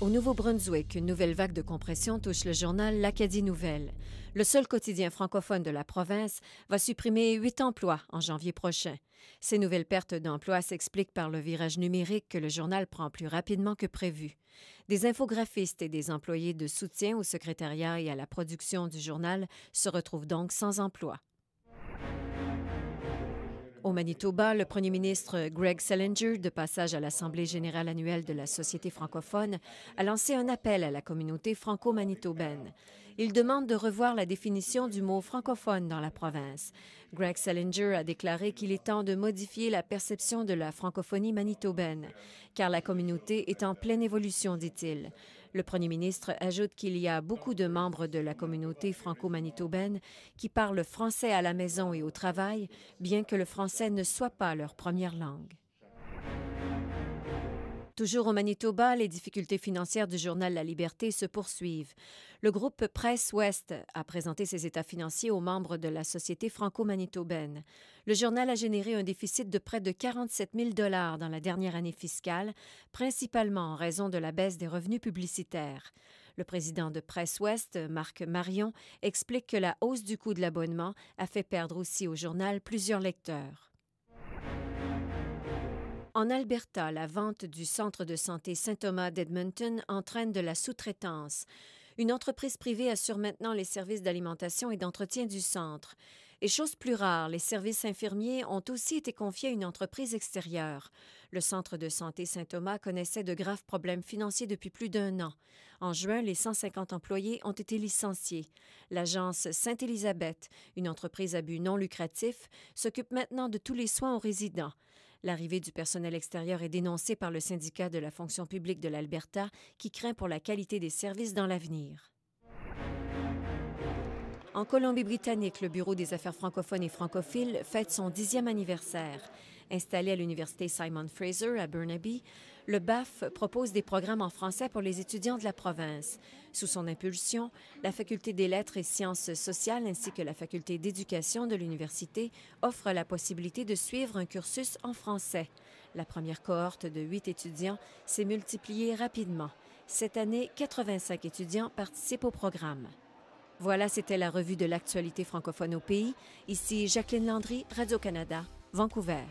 Au Nouveau-Brunswick, une nouvelle vague de compression touche le journal L'Acadie Nouvelle. Le seul quotidien francophone de la province va supprimer huit emplois en janvier prochain. Ces nouvelles pertes d'emplois s'expliquent par le virage numérique que le journal prend plus rapidement que prévu. Des infographistes et des employés de soutien au secrétariat et à la production du journal se retrouvent donc sans emploi. Au Manitoba, le premier ministre Greg Selinger, de passage à l'Assemblée générale annuelle de la Société francophone, a lancé un appel à la communauté franco-manitobaine. Il demande de revoir la définition du mot francophone dans la province. Greg Salinger a déclaré qu'il est temps de modifier la perception de la francophonie manitobaine, car la communauté est en pleine évolution, dit-il. Le premier ministre ajoute qu'il y a beaucoup de membres de la communauté franco-manitobaine qui parlent français à la maison et au travail, bien que le français ne soit pas leur première langue. Toujours au Manitoba, les difficultés financières du journal La Liberté se poursuivent. Le groupe Presse Ouest a présenté ses états financiers aux membres de la Société franco-manitobaine. Le journal a généré un déficit de près de 47 000 dollars dans la dernière année fiscale, principalement en raison de la baisse des revenus publicitaires. Le président de Presse Ouest, Marc Marion, explique que la hausse du coût de l'abonnement a fait perdre aussi au journal plusieurs lecteurs. En Alberta, la vente du centre de santé Saint-Thomas d'Edmonton entraîne de la sous-traitance. Une entreprise privée assure maintenant les services d'alimentation et d'entretien du centre. Et chose plus rare, les services infirmiers ont aussi été confiés à une entreprise extérieure. Le centre de santé Saint-Thomas connaissait de graves problèmes financiers depuis plus d'un an. En juin, les 150 employés ont été licenciés. L'agence Sainte-Élisabeth, une entreprise à but non lucratif, s'occupe maintenant de tous les soins aux résidents. L'arrivée du personnel extérieur est dénoncée par le syndicat de la fonction publique de l'Alberta qui craint pour la qualité des services dans l'avenir. En Colombie-Britannique, le Bureau des affaires francophones et francophiles fête son dixième anniversaire. Installé à l'université Simon Fraser à Burnaby, le BAF propose des programmes en français pour les étudiants de la province. Sous son impulsion, la Faculté des lettres et sciences sociales ainsi que la Faculté d'éducation de l'université offrent la possibilité de suivre un cursus en français. La première cohorte de huit étudiants s'est multipliée rapidement. Cette année, 85 étudiants participent au programme. Voilà, c'était la revue de l'actualité francophone au pays. Ici Jacqueline Landry, Radio-Canada, Vancouver.